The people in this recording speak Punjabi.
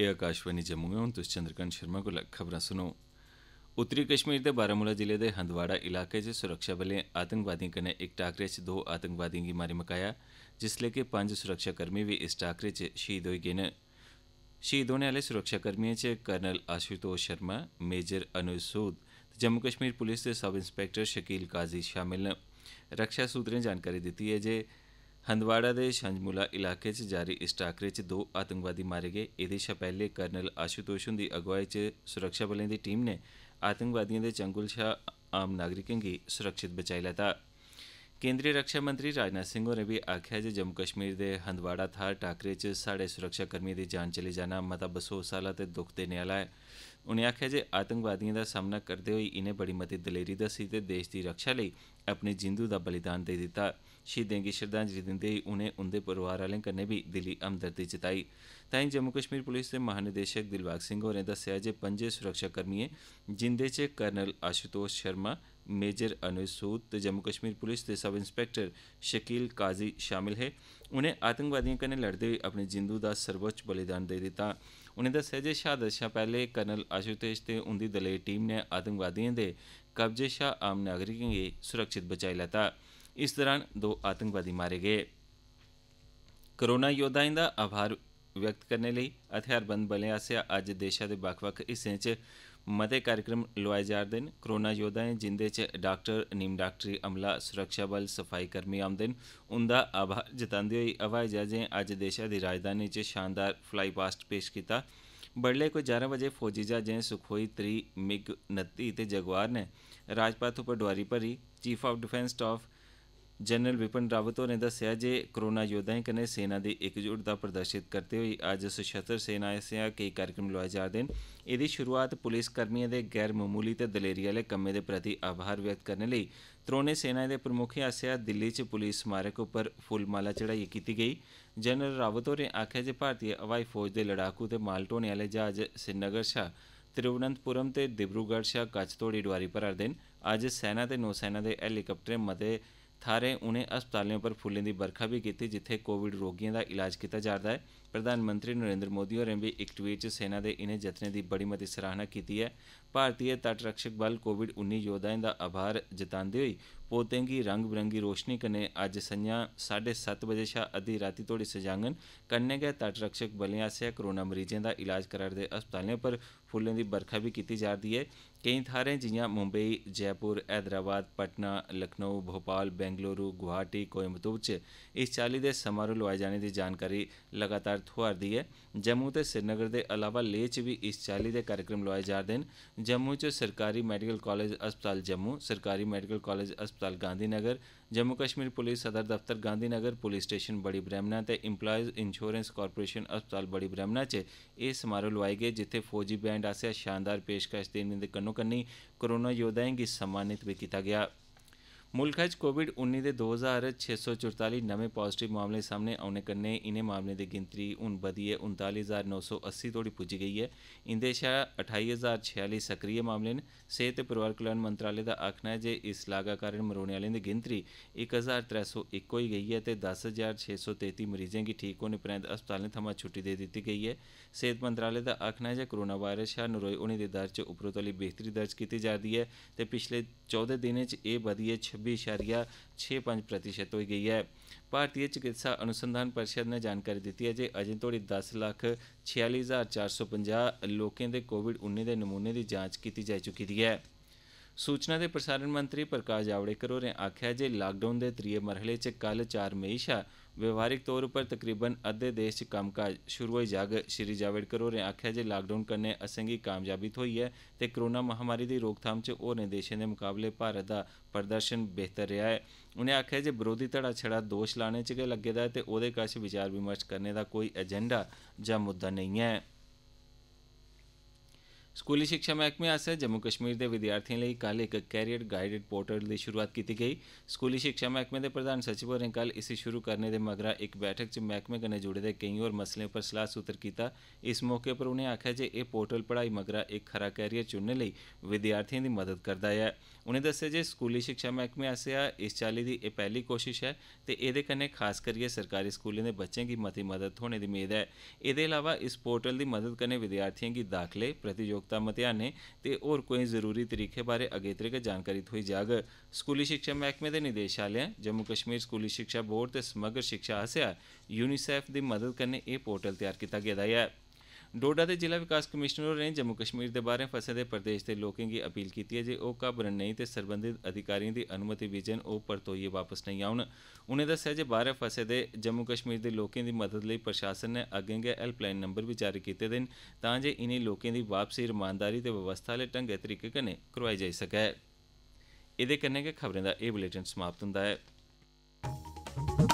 एह् आकाशवाणी जम्मू ऐ हून तुस चंद्रकांत शर्मा कोला खबरां सुनो उत्तरी कश्मीर दे बारामूला जिले दे हंदवाड़ा इलाके च सुरक्षाबलें आतंकवादिएं कन्नै इक टाक्करे च दो आतंकवादिएं गी मारी मकाया जिसलै के पंज सुरक्षाकर्मी बी इस टाक्करे च शहीद होई गे न शहीद होने आह्ले सुरक्षाकर्मिएं च कर्नल आशुतोष शर्मा मेजर अनुज सूद ते जम्मू कश्मीर पुलिस दे सब इंस्पैक्टर शकील काजी शामिल न रक्षा सूत्रें जानकारी दित्ती ऐ जे हंदवाड़ा दे शंजमुला इलाके च जारी इस टाक्करे च दो आतंकवादी मारे गे एह्दे शा पैह्ले कर्नल आशुतोष हुंदी अगुवाई च सुरक्षाबलें दी टीम नै आतंकवादिएं दे चंगुल शा आम नागरिकें गी सुरक्षित बचाई लैता केन्द्री रक्षा मंत्री राजनाथ सिंह होरें बी आखेआ जे जम्मू कश्मीर दे हंदवाड़ा थाहर टाक्करे च स्हाड़े सुरक्षाकर्मिएं दी जान चली जाना मता बसोस आह्ला ते दुख देने आह्ला ऐ ਉਨੇ ਆਖਿਆ ਜੇ ਆਤੰਕਵਾਦੀਆਂ ਦਾ ਸਾਹਮਣਾ ਕਰਦੇ ਹੋਏ ਇਹਨੇ ਬੜੀ ਮਤੀ ਦਲੇਰੀ ਦੱਸੀ ਤੇ ਦੇਸ਼ ਦੀ ਰੱਖਿਆ ਲਈ ਆਪਣੀ ਜਿੰਦੂ ਦਾ ਬਲੀਦਾਨ ਦੇ ਦਿੱਤਾ ਸ਼ਹੀਦਾਂ ਦੀ ਸ਼ਰਧਾਂਜਲੀ ਦਿੰਦੇ ਹੀ ਉਹਨੇ ਉਹਦੇ ਪਰਿਵਾਰ ਵਾਲਿਆਂ ਕੰਨੇ ਵੀ ਦਿਲੀ ਹਮਦਰਦੀ ਜਿਤਾਈ ਤਾਂ ਹੀ ਜੰਮੂ ਕਸ਼ਮੀਰ ਪੁਲਿਸ ਦੇ ਮਹਾਨਿਦੇਸ਼ਕ ਦਿਲਵਾਗ ਸਿੰਘ ਹੋਰੇ ਦੱਸਿਆ ਜੇ ਪੰਜੇ ਸੁਰੱਖਿਆ ਕਰਮੀਏ ਜਿੰਦੇ ਚ ਕਰਨਲ ਆਸ਼ੂਤੋਸ਼ ਸ਼ਰਮਾ ਮੇਜਰ ਅਨੁਸੂਤ ਤੇ ਜੰਮੂ ਕਸ਼ਮੀਰ ਪੁਲਿਸ ਦੇ ਸਬ ਇੰਸਪੈਕਟਰ ਸ਼ਕੀਲ ਕਾਜ਼ੀ ਸ਼ਾਮਿਲ ਹੈ ਉਹਨੇ ਆਤੰਕਵਾਦੀਆਂ ਕੰਨੇ ਲੜਦੇ ਹੋਏ ਆਪਣੇ ਜਿੰਦੂ ਦਾ ਸਰਵੋੱਚ ਬਲੀਦਾਨ ਦੇ ਦਿੱਤਾ ਉਨੇ ਦੱਸਿਆ ਜੇ ਸ਼ਹਾਦਤ ਸ਼ਾ ਪਹਿਲੇ ਕਰਨਲ ਅਸ਼ੁਤੇਸ਼ ਤੇ ਉਹਦੀ ਦਲੇ ਟੀਮ ਨੇ ਆਤੰਕਵਾਦੀਆਂ ਦੇ ਕਬਜ਼ੇ ਸ਼ਾ ਆਮ ਨਾਗਰਿਕਾਂ ਨੂੰ ਸੁਰੱਖਿਤ ਬਚਾਈ ਲਤਾ ਇਸ ਦੌਰਾਨ ਦੋ ਆਤੰਕਵਾਦੀ ਮਾਰੇ ਗਏ ਕਰੋਨਾ ਯੋਧਾਇਆਂ ਦਾ ਆਭਾਰ ਵਿਅਕਤ ਕਰਨ ਲਈ ਹਥਿਆਰਬੰਦ ਬਲਿਆਂ ਸਿਆ ਅੱਜ ਦੇਸ਼ਾਂ ਦੇ ਵੱਖ-ਵੱਖ ਹਿੱਸਿਆਂ 'ਚ ਮਤੇ ਕਾਰਜਕ੍ਰਮ ਲੋਆਏ ਜਾ ਰਹੇ ਨੇ ਕਰੋਨਾ ਯੋਧਾ ਹੈ ਜਿੰਦੇ ਚ ਡਾਕਟਰ ਨੀਮ ਡਾਕਟਰੀ ਅਮਲਾ ਸੁਰੱਖਿਆ ਬਲ ਸਫਾਈ ਕਰਮੀ ਆਮਦਨ ਉਹਦਾ ਆਭਾਰ ਜਤਾਉਂਦੇ ਹੋਏ ਆਵਾਜ਼ ਜਾਜੇ ਅੱਜ ਦੇਸ਼ ਦੀ ਰਾਜਧਾਨੀ ਚ ਸ਼ਾਨਦਾਰ ਫਲਾਈ ਪਾਸਟ ਪੇਸ਼ ਕੀਤਾ ਬੜਲੇ ਕੋ 11 ਵਜੇ ਫੌਜੀ ਜਾਜੇ ਸੁਖੋਈ 3 ਮਿਗ 29 ਤੇ ਜਗਵਾਰ ਨੇ ਰਾਜਪਾਤ ਉਪਰ ਦਵਾਰੀ ਭਰੀ chief of defence staff general Bipin Rawat ਹੋਰੇ ਦੱਸਿਆ ਜੇ ਕਰੋਨਾ ਯੋਧਿਆਂ ਕਨੇ ਸੈਨਾ ਦੀ ਦਾ ਪ੍ਰਦਰਸ਼ਿਤ ਕਰਦੇ ਹੋਏ ਅੱਜ ਸਸ਼ਤਰ ਸੈਨਾ ਐਸਿਆ ਕਈ ਕਾਰਜਕ੍ਰਮ ਲਵਾਏ ਜਾ ਰਹੇ ਹਨ ਇਹਦੀ ਸ਼ੁਰੂਆਤ ਪੁਲਿਸ ਕਰਮੀਆਂ ਦੇ ਗੈਰ ਮਾਮੂਲੀ ਤੇ ਦਲੇਰੀ ਵਾਲੇ ਕੰਮੇ ਦੇ ਪ੍ਰਤੀ ਆਭਾਰ ਵਿਅਕਤ ਕਰਨ ਲਈ ਤਰੋਨੇ ਸੈਨਾ ਦੇ ਪ੍ਰਮੁੱਖ ਐਸਿਆ ਦਿੱਲੀ 'ਚ ਪੁਲਿਸ ਸਮਾਰਕ ਉੱਪਰ ਫੁੱਲ ਮਾਲਾ ਚੜਾਈ ਕੀਤੀ ਗਈ ਜਨਰਲ ਰਾਵਤ ਹੋਰੇ ਆਖਿਆ ਜੇ ਭਾਰਤੀ ਹਵਾਈ ਫੌਜ ਦੇ ਲੜਾਕੂ ਤੇ ਮਾਲ ਟੋਣੇ ਵਾਲੇ ਜਹਾਜ਼ ਸਿੰਨਗਰ ਸ਼ਾ ਤਿਰੂਵਨੰਤਪੁਰਮ ਤੇ ਦਿਬਰੂਗੜ੍ਹ ਸ਼ਾ ਕੱਚਤੋੜੀ ਡਵਾਰੀ ਪਰ ਅਰਦਨ ਅੱਜ ਸੈਨਾ ਤੇ ਨੌ ਨੌਸੈਨਾ ਦੇ ਹੈਲੀਕਾਪਟਰ ਮਦੇ थाहरें उनें अस्पतालें उप्पर फुल्लें दी बरखा बी कीती जित्थें कोविड रोगिएं दा इलाज कीता जा'रदा ऐ प्रधानमंत्री नरेन्द्र मोदी होरें बी इक ट्वीट च सेना दे इनें जतनें दी बड़ी मती सराहना कीती ऐ भारतीय तटरक्षक बल कोविड योद्वाएं दा आभार जतांदे होई पौधें गी रंग बरंगी रोशनी कन्नै अज्ज संझां साड्डे सत्त बजे शा अद्दी रातीं तोहड़ी सजाङन कन्नै गै तटरक्षक बलें आसेआ कोरोना मरीजें दा इलाज करा'रदे अस्पतालें पर फुल्लें दी बरखा बी कीती जा'रदी ऐ केई थाहरें जिआं मुंबई जयपुर हैदराबाद पटना लखनऊ भोपाल बेंगलुरू गुवाहाटी कोयम्बटूर च इस चाल्ली दे समारोह लोआए जाने दी जानकारी लगातार थ्होआ'रदी ऐ जम्मू ते श्रीनगर दे अलावा लेह च बी इस चाल्ली दे कार्यक्रम लोआए जा'रदे न जम्मू च सरकारी मैडिकल कालेज अस्पताल जम्मू सरकारी मैडिकल कालेज अस्पताल ਹਸਪਤਾਲ ਗਾਂਧੀਨਗਰ ਜੰਮੂ ਕਸ਼ਮੀਰ ਪੁਲਿਸ ਸਦਰ ਦਫ਼ਤਰ ਗਾਂਧੀਨਗਰ ਪੁਲਿਸ ਸਟੇਸ਼ਨ ਬੜੀ ਬ੍ਰਹਮਣਾ ਤੇ ਇੰਪਲਾਈਜ਼ ਇੰਸ਼ੋਰੈਂਸ ਕਾਰਪੋਰੇਸ਼ਨ ਹਸਪਤਾਲ ਬੜੀ ਬ੍ਰਹਮਣਾ 'ਚ ਇਹ ਸਮਾਰੋਹ ਲਵਾਏ ਗਏ ਜਿੱਥੇ ਫੌਜੀ ਬੈਂਡ ਆਸਿਆ ਸ਼ਾਨਦਾਰ ਪੇਸ਼ਕਸ਼ ਦੇਣ ਦੇ ਕੰਨੋ ਕੰਨੀ ਕਰੋਨਾ ਯੋਧਾਵਾਂ ਨੂੰ ਸਨਮਾਨਿਤ ਵੀ ਕੀਤਾ ਗਿਆ ਮੁਲਕ ਵਿੱਚ ਕੋਵਿਡ-19 ਦੇ 2644 ਨਵੇਂ ਪੋਜ਼ਿਟਿਵ ਮਾਮਲੇ ਸਾਹਮਣੇ ਆਉਣੇ ਕੰਨੇ ਇਹਨੇ ਮਾਮਲੇ ਦੀ ਗਿਣਤੀ ਹੁਣ ਵਧੀ ਹੈ 39980 ਤੋੜੀ ਪੁੱਜ ਗਈ ਹੈ ਇੰਦੇ ਸ਼ਾ 28046 ਸਕਰੀਏ ਮਾਮਲੇ ਨੇ ਸਿਹਤ ਤੇ ਪਰਿਵਾਰ ਕਲਿਆਣ ਮੰਤਰਾਲੇ ਦਾ ਆਖਣਾ ਹੈ ਜੇ ਇਸ ਲਾਗਾ ਕਾਰਨ ਮਰੋਣ ਵਾਲਿਆਂ ਦੀ ਗਿਣਤੀ 1301 ਹੋਈ ਗਈ ਹੈ ਤੇ 10633 ਮਰੀਜ਼ਾਂ ਦੀ ਠੀਕ ਹੋਣੇ ਉਪਰੰਤ ਹਸਪਤਾਲ ਨੇ ਥਮਾ ਛੁੱਟੀ ਦੇ ਦਿੱਤੀ ਗਈ ਹੈ ਸਿਹਤ ਮੰਤਰਾਲੇ ਦਾ ਆਖਣਾ ਹੈ ਜੇ ਕੋਰੋਨਾ ਵਾਇਰਸ ਸ਼ਾ ਨਰੋਈ ਉਹਨੇ ਦੇ ਦਰ ਚ ਉਪਰੋਤਲੀ ਬਿਹਤਰੀ ਦਰਜ ਕੀਤੀ ਜਾ ਹੈ ਤੇ ਪਿਛਲੇ 14 ਦਿਨਾਂ ਚ ਇਹ ਵਧੀ ਹੈ 26.65 ਹੋ ਗਈ ਹੈ ਭਾਰਤੀ ਚਿਕਿਤਸਾ ਅਨੁਸੰਧਾਨ ਪਰਿਸ਼ਦ ਨੇ ਜਾਣਕਾਰੀ ਦਿੱਤੀ ਹੈ ਜੇ ਅਜੇ ਤੋੜੀ 10 ਲੱਖ 46450 ਲੋਕਾਂ ਦੇ ਕੋਵਿਡ-19 ਦੇ ਨਮੂਨੇ ਦੀ ਜਾਂਚ ਕੀਤੀ ਜਾ ਚੁੱਕੀ ਦੀ ਹੈ सूचना ते प्रसारण मंत्री प्रकाश जावडेकर होरें आक्खेआ जे लाकडाउन दे त्रीये मरहले च कल चार मई शा व्यवहारिक तौर उप्पर तकरीबन अद्दे देश च कम्मकाज शुरु होई जाग श्री जावडेकर होरें आक्खेआ जे लाकडाउन कन्नै असेंगी कामयाबी थ्होई ऐ ते कोरोना महामारी दी रोकथाम च होरनें देशें दे मकाबले भारत दा प्रदर्शन बेहतर रेहा ऐ उनें आक्खेआ जे विरोधी धड़ा छड़ा दोश लाने च गै लग्गे दा ऐ ते ओह्दे कश विचार विमर्श करने दा कोई एजेंडा जां मुद्दा नेईं ऐं ਸਕੂਲੀ ਸਿੱਖਿਆ ਮਹਿਕਮੇ ਆਸਰਾ ਜੰਮੂ ਕਸ਼ਮੀਰ ਦੇ ਵਿਦਿਆਰਥੀਆਂ ਲਈ ਕੱਲ ਇੱਕ ਕੈਰੀਅਰ ਗਾਈਡਡ ਪੋਰਟਲ ਦੀ ਸ਼ੁਰੂਆਤ ਕੀਤੀ ਗਈ ਸਕੂਲੀ ਸਿੱਖਿਆ ਮਹਿਕਮੇ ਦੇ ਪ੍ਰਧਾਨ ਸਚਿਵ ਹੋਰੇ ਕੱਲ ਇਸੇ ਸ਼ੁਰੂ ਕਰਨ ਦੇ ਮਗਰਾ ਇੱਕ ਬੈਠਕ 'ਚ ਮਹਿਕਮੇ ਕਨੇ ਜੁੜੇ ਦੇ ਕਈ ਹੋਰ ਮਸਲੇ ਉੱਪਰ ਸਲਾਹ ਸੂਤਰ ਕੀਤਾ ਇਸ ਮੌਕੇ ਪਰ ਉਹਨੇ ਆਖਿਆ ਜੇ ਇਹ ਪੋਰਟਲ ਪੜ੍ਹਾਈ ਮਗਰਾ ਇੱਕ ਖਰਾ ਕੈਰੀਅਰ ਚੁਣਨ ਲਈ ਵਿਦਿਆਰਥੀਆਂ ਦੀ ਮਦਦ ਕਰਦਾ ਹੈ ਉਹਨੇ ਦੱਸਿਆ ਜੇ ਸਕੂਲੀ ਸਿੱਖਿਆ ਮਹਿਕਮੇ ਆਸਰਾ ਇਸ ਚਾਲੀ ਦੀ ਇਹ ਪਹਿਲੀ ਕੋਸ਼ਿਸ਼ ਹੈ ਤੇ ਇਹਦੇ ਕਨੇ ਖਾਸ ਕਰੀਏ ਸਰਕਾਰੀ ਸਕੂਲਾਂ ਦੇ ਬੱਚਿਆਂ ਦੀ ਮਤੀ ਮਦਦ ਹੋਣੇ ਦੀ ਉਮੀਦ ਹੈ ਇਹਦੇ ਇਲਾਵਾ ਇਸ ਪੋਰਟਲ ਦੀ ਮਦਦ ਕਨੇ ਵਿਦਿਆਰਥੀਆਂ ਦੀ ਦਾਖਲੇ ਪ੍ਰਤੀ ਜਾਗਰੂਕਤਾ ਮਤਿਆਨੇ ਤੇ ਹੋਰ ਕੋਈ ਜ਼ਰੂਰੀ ਤਰੀਕੇ ਬਾਰੇ ਅਗੇਤਰੇ ਕੇ ਜਾਣਕਾਰੀ ਦਿੱਤੀ ਜਾਗ ਸਕੂਲੀ ਸਿੱਖਿਆ ਮਹਿਕਮੇ ਦੇ ਨਿਦੇਸ਼ਾਲਿਆ ਜੰਮੂ ਕਸ਼ਮੀਰ ਸਕੂਲੀ ਸਿੱਖਿਆ ਬੋਰਡ ਤੇ ਸਮਗਰ ਸਿੱਖਿਆ ਹਸਿਆ ਯੂਨੀਸੈਫ ਦੀ ਮਦਦ ਕਰਨੇ ਇਹ ਪੋਰਟਲ ਤਿਆਰ ਕੀਤਾ ਗਿਆ ਹੈ डोडा दे जिला विकास कमिशनर होरें जम्मू कश्मीर दे बाहरें फसे दे प्रदेश दे लोकें गी अपील कीती ऐ जे ओह् घाबरन नेईं ते सरबंधत अधिकारिएं दी अनुमति बिजन ओह् परतोइयै वापस नेईं औन उनें दस्सेआ जे बाहरें फसे दे जम्मू कश्मीर दे लोकें दी मदद लेई प्रशासन नै अग्गें गै हैल्पलाइन नंबर बी जारी कीते दे न तां जे इनें लोकें दी वापसी रमानदारी ते व्यवस्था आह्ले ढंग्गै तरीके कन्नै करोआई जाई सकै एह्दे कन्नै गै खबरें दा एह् बुलेटिन समाप्त हुंदा ऐ